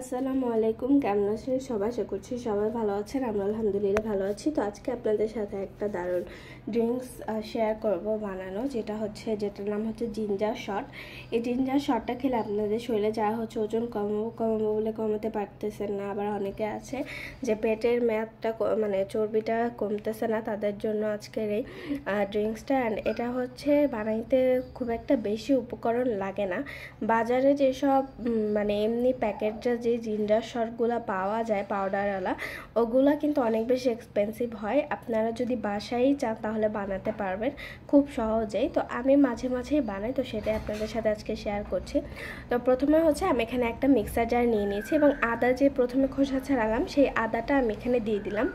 আসসালামু আলাইকুম কেমন আছেন সবাই আশা করছি সবাই ভালো আছেন আমরা আলহামদুলিল্লাহ ভালো আছি তো আজকে আপনাদের সাথে একটা দারুণ ড্রিঙ্কস শেয়ার করব বানানো যেটা হচ্ছে যেটার নাম হচ্ছে জিঞ্জার শট এই জিঞ্জার শটটা খেলে আপনাদের শরীরে যারা হচ্ছে ওজন কম কমবো বলে কমাতে পারতেছেন না আবার অনেকে আছে যে পেটের ম্যাথটা মানে চর্বিটা কমতেছে না তাদের জন্য আজকের এই ড্রিঙ্কসটা অ্যান্ড এটা হচ্ছে বানাইতে খুব একটা বেশি উপকরণ লাগে না বাজারে যেসব মানে এমনি প্যাকেটটা যে জিঞ্জার শর্টগুলো পাওয়া যায় পাউডারওয়ালা ওগুলো কিন্তু অনেক বেশি এক্সপেন্সিভ হয় আপনারা যদি বাসায়ই চান তাহলে বানাতে পারবেন খুব সহজেই তো আমি মাঝে মাঝেই বানাই তো সেটাই আপনাদের সাথে আজকে শেয়ার করছি তো প্রথমে হচ্ছে আমি এখানে একটা মিক্সার জার নিয়ে নিয়েছি এবং আদা যে প্রথমে খোসা ছাড়ালাম সেই আদাটা আমি এখানে দিয়ে দিলাম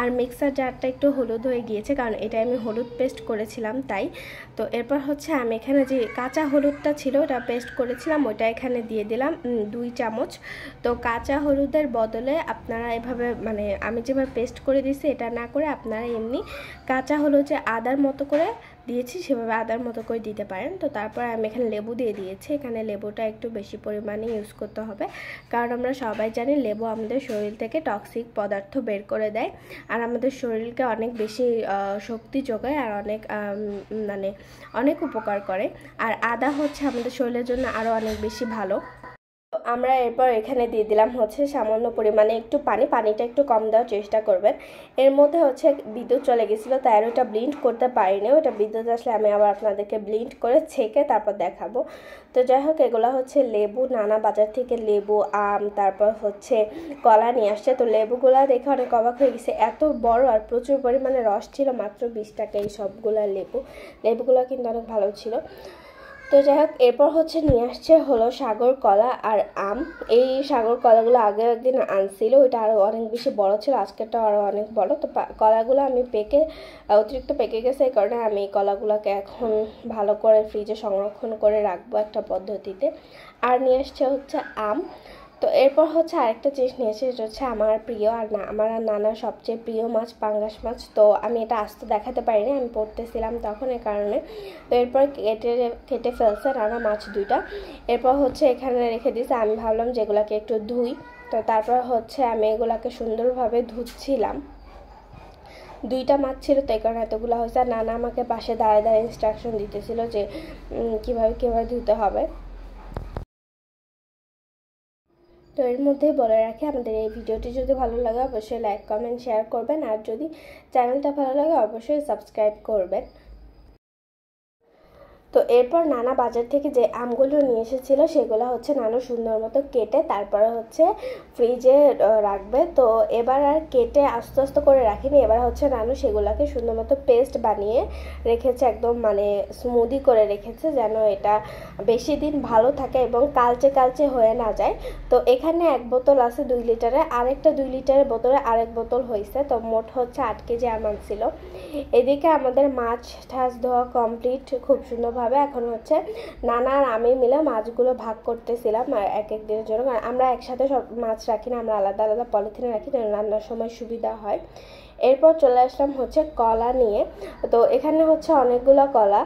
আর মিক্সার জারটা একটু হলুদ হয়ে গিয়েছে কারণ এটা আমি হলুদ পেস্ট করেছিলাম তাই তো এরপর হচ্ছে আমি এখানে যে কাঁচা হলুদটা ছিল ওটা পেস্ট করেছিলাম ওটা এখানে দিয়ে দিলাম দুই চামচ তো কাঁচা হলুদের বদলে আপনারা এভাবে মানে আমি যেভাবে পেস্ট করে দিয়েছি এটা না করে আপনারা এমনি কাঁচা হলুদ যে আদার মতো করে দিয়েছি সেভাবে আদার মতো করে দিতে পারেন তো তারপর আমি এখানে লেবু দিয়ে দিয়েছি এখানে লেবুটা একটু বেশি পরিমাণে ইউজ করতে হবে কারণ আমরা সবাই জানি লেবু আমাদের শরীর থেকে টক্সিক পদার্থ বের করে দেয় আর আমাদের শরীরকে অনেক বেশি শক্তি যোগায় আর অনেক মানে অনেক উপকার করে আর আদা হচ্ছে আমাদের শরীরের জন্য আরও অনেক বেশি ভালো আমরা এরপর এখানে দিয়ে দিলাম হচ্ছে সামান্য পরিমাণে একটু পানি পানিটা একটু কম দেওয়ার চেষ্টা করবেন এর মধ্যে হচ্ছে বিদ্যুৎ চলে গেছিলো তাই আর ওটা ব্লিন্ড করতে পারিনি ওটা বিদ্যুৎ আসলে আমি আবার আপনাদেরকে ব্লিন্ড করে ছেঁকে তারপর দেখাবো তো যাই হোক এগুলো হচ্ছে লেবু নানা বাজার থেকে লেবু আম তারপর হচ্ছে কলা নিয়ে আসছে তো লেবুগুলা দেখে অনেক অবাক হয়ে গেছে এত বড় আর প্রচুর পরিমাণে রস ছিল মাত্র বিশ টাকা এই সবগুলা লেবু লেবুগুলো কিন্তু অনেক ভালো ছিল তো যাই হোক এরপর হচ্ছে নিয়ে আসছে হলো সাগর কলা আর আম এই সাগর কলাগুলো আগের একদিন আনছিল ওইটা আরও অনেক বেশি বড় ছিল আজকেরটা আরও অনেক বড় তো কলাগুলো আমি পেকে অতিরিক্ত পেকে গেছে এই কারণে আমি এই কলাগুলোকে এখন ভালো করে ফ্রিজে সংরক্ষণ করে রাখবো একটা পদ্ধতিতে আর নিয়ে আসছে হচ্ছে আম তো এরপর হচ্ছে আরেকটা জিনিস নিয়েছে যেটা হচ্ছে আমার প্রিয় আর না আমার নানা সবচেয়ে প্রিয় মাছ পাঙ্গাস মাছ তো আমি এটা আসতে দেখাতে পারিনি আমি পড়তেছিলাম তখন এ কারণে তো এরপর কেটে কেটে ফেলছে নানা মাছ দুইটা এরপর হচ্ছে এখানে রেখে দিয়েছে আমি ভাবলাম এগুলোকে একটু ধুই তো তারপর হচ্ছে আমি এগুলাকে সুন্দরভাবে ধুচ্ছিলাম দুইটা মাছ ছিল এই কারণে এতগুলো হয়েছে আর নানা আমাকে পাশে দাঁড়ায় দাঁড়িয়ে ইনস্ট্রাকশন দিতেছিল যে কীভাবে কীভাবে ধুতে হবে তো এর মধ্যে বলে রাখি আমাদের এই ভিডিওটি যদি ভালো লাগে অবশ্যই লাইক কমেন্ট শেয়ার করবেন আর যদি চ্যানেলটা ভালো লাগে অবশ্যই সাবস্ক্রাইব করবেন তো এরপর নানা বাজার থেকে যে আমগুলো নিয়ে এসেছিলো সেগুলো হচ্ছে নানা সুন্দর মতো কেটে তারপর হচ্ছে ফ্রিজে রাখবে তো এবার আর কেটে আস্তে আস্তে করে রাখিনি এবার হচ্ছে নানু সেগুলোকে সুন্দর মতো পেস্ট বানিয়ে রেখেছে একদম মানে স্মুদি করে রেখেছে যেন এটা বেশি দিন ভালো থাকে এবং কালচে কালচে হয়ে না যায় তো এখানে এক বোতল আছে দুই লিটারে আরেকটা দুই লিটারের বোতলে আরেক বোতল হয়েছে তো মোট হচ্ছে আট কেজি আমার ছিল এদিকে আমাদের মাছ ঠাস ধোয়া কমপ্লিট খুব সুন্দরভাবে এখন হচ্ছে নানা আর আমি মিলে মাছগুলো ভাগ করতেছিলাম এক এক দিনের জন্য কারণ আমরা একসাথে সব মাছ রাখি না আমরা আলাদা আলাদা পলিথিনে রাখি রান্নার সময় সুবিধা হয় এরপর চলে আসলাম হচ্ছে কলা নিয়ে তো এখানে হচ্ছে অনেকগুলো কলা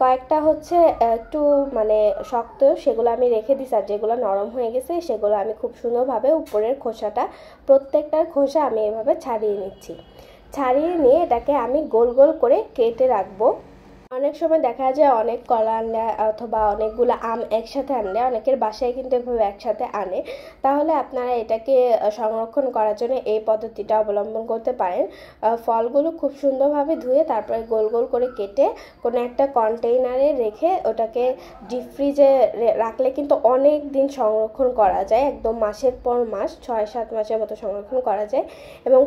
কয়েকটা হচ্ছে একটু মানে শক্ত সেগুলো আমি রেখে দিছি আর যেগুলো নরম হয়ে গেছে সেগুলো আমি খুব সুন্দরভাবে উপরের খোসাটা প্রত্যেকটার খোসা আমি এভাবে ছাড়িয়ে নিচ্ছি ছাড়িয়ে নিয়ে এটাকে আমি গোল গোল করে কেটে রাখবো অনেক সময় দেখা যায় অনেক কলা আনলে অথবা অনেকগুলো আম একসাথে আনলে অনেকের বাসায় কিন্তু এভাবে একসাথে আনে তাহলে আপনারা এটাকে সংরক্ষণ করার জন্য এই পদ্ধতিটা অবলম্বন করতে পারেন ফলগুলো খুব সুন্দরভাবে ধুয়ে তারপরে গোল গোল করে কেটে কোনো একটা কন্টেইনারে রেখে ওটাকে ডিপ ফ্রিজে রাখলে কিন্তু অনেক দিন সংরক্ষণ করা যায় একদম মাসের পর মাস ছয় সাত মাসের মতো সংরক্ষণ করা যায় এবং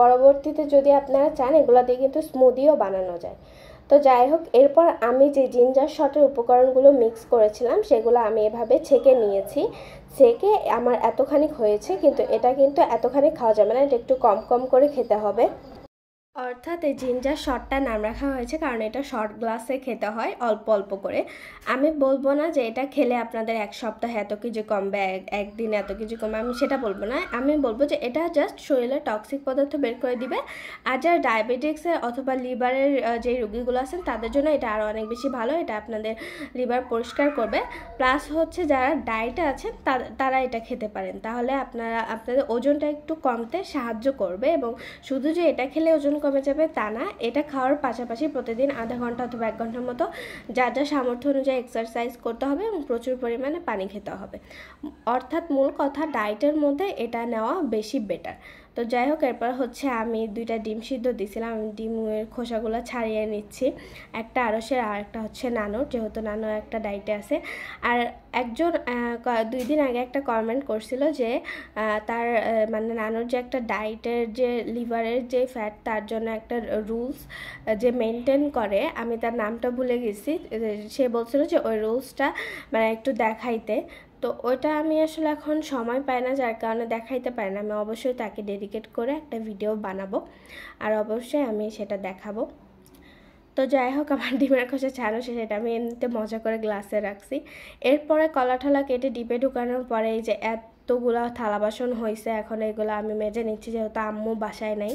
পরবর্তীতে যদি আপনারা চান এগুলো দিয়ে কিন্তু স্মুদিও বানানো যায় তো যাই হোক এরপর আমি যে জিঞ্জার শটের উপকরণগুলো মিক্স করেছিলাম সেগুলো আমি এভাবে ছেঁকে নিয়েছি ছেঁকে আমার এতখানি হয়েছে কিন্তু এটা কিন্তু এতখানি খাওয়া যাবে না এটা একটু কম কম করে খেতে হবে অর্থাৎ এই জিঞ্জার শটটা নাম রাখা হয়েছে কারণ এটা শর্ট গ্লাসে খেতে হয় অল্প অল্প করে আমি বলবো না যে এটা খেলে আপনাদের এক সপ্তাহে এত কিছু কমবে একদিন এত কিছু কমবে আমি সেটা বলবো না আমি বলবো যে এটা জাস্ট শরীরে টক্সিক পদার্থ বের করে দিবে আর যার ডায়াবেটিক্সের অথবা লিভারের যে রুগীগুলো আছেন তাদের জন্য এটা আরও অনেক বেশি ভালো এটা আপনাদের লিভার পরিষ্কার করবে প্লাস হচ্ছে যারা ডায়েটে আছেন তারা এটা খেতে পারেন তাহলে আপনারা আপনাদের ওজনটা একটু কমতে সাহায্য করবে এবং শুধু যে এটা খেলে ওজন কম কমে যাবে তা না এটা খাওয়ার পাশাপাশি প্রতিদিন আধা ঘন্টা অথবা এক ঘন্টার মতো যা যা সামর্থ্য অনুযায়ী এক্সারসাইজ করতে হবে এবং প্রচুর পরিমাণে পানি খেতে হবে অর্থাৎ মূল কথা ডায়েটের মধ্যে এটা নেওয়া বেশি বেটার তো যাই হোক এরপর হচ্ছে আমি দুইটা ডিম সিদ্ধ দিছিলাম ডিমের খোসাগুলো ছাড়িয়ে নিচ্ছি একটা আরসের আর একটা হচ্ছে নানোর যেহেতু নানো একটা ডাইটে আছে আর একজন দুই দিন আগে একটা কমেন্ট করছিল যে তার মানে নানোর যে একটা ডায়েটের যে লিভারের যে ফ্যাট তার জন্য একটা রুলস যে মেনটেন করে আমি তার নামটা ভুলে গেছি সে বলছিল যে ওই রুলসটা মানে একটু দেখাইতে তো ওইটা আমি আসলে এখন সময় পাই না যার কারণে দেখাইতে পারি না আমি অবশ্যই তাকে ডেডিকেট করে একটা ভিডিও বানাবো আর অবশ্যই আমি সেটা দেখাবো তো যাই হোক আমার ডিমের খোসা ছাড়ো সে সেটা আমি এমনিতে মজা করে গ্লাসে রাখছি এরপরে কলা ঠলা কেটে ডিপে ঢুকানোর পরে এই যে এতগুলো থালা বাসন হয়েছে এখন এগুলো আমি মেজে নিচ্ছি যেহেতু আম্মু বাসায় নাই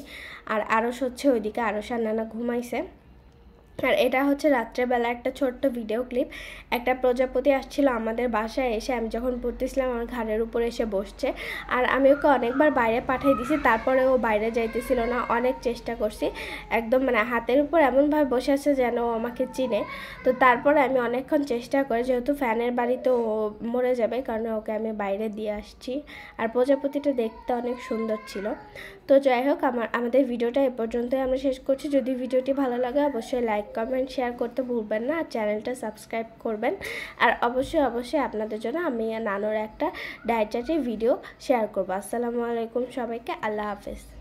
আর আরও হচ্ছে ওইদিকে আরও নানা ঘুমাইছে আর এটা হচ্ছে রাত্রেবেলা একটা ছোট্ট ভিডিও ক্লিপ একটা প্রজাপতি আসছিল আমাদের বাসায় এসে আমি যখন পড়তেছিলাম আমার ঘাড়ের উপরে এসে বসছে আর আমি ওকে অনেকবার বাইরে পাঠিয়ে দিছি তারপরে ও বাইরে যাইতেছিল না অনেক চেষ্টা করছি একদম মানে হাতের উপর এমনভাবে বসে আছে যেন ও আমাকে চিনে তো তারপরে আমি অনেকক্ষণ চেষ্টা করে যেহেতু ফ্যানের বাড়িতে ও মরে যাবে কারণ ওকে আমি বাইরে দিয়ে আসছি আর প্রজাপতিটা দেখতে অনেক সুন্দর ছিল তো যাই হোক আমার আমাদের ভিডিওটা এ পর্যন্তই আমরা শেষ করছি যদি ভিডিওটি ভালো লাগে অবশ্যই লাইক কমেন্ট শেয়ার করতে ভুলবেন না আর চ্যানেলটা সাবস্ক্রাইব করবেন আর অবশ্যই অবশ্যই আপনাদের জন্য আমি নানোর একটা ডায়েটারি ভিডিও শেয়ার করবো আসসালামু আলাইকুম সবাইকে আল্লাহ হাফেজ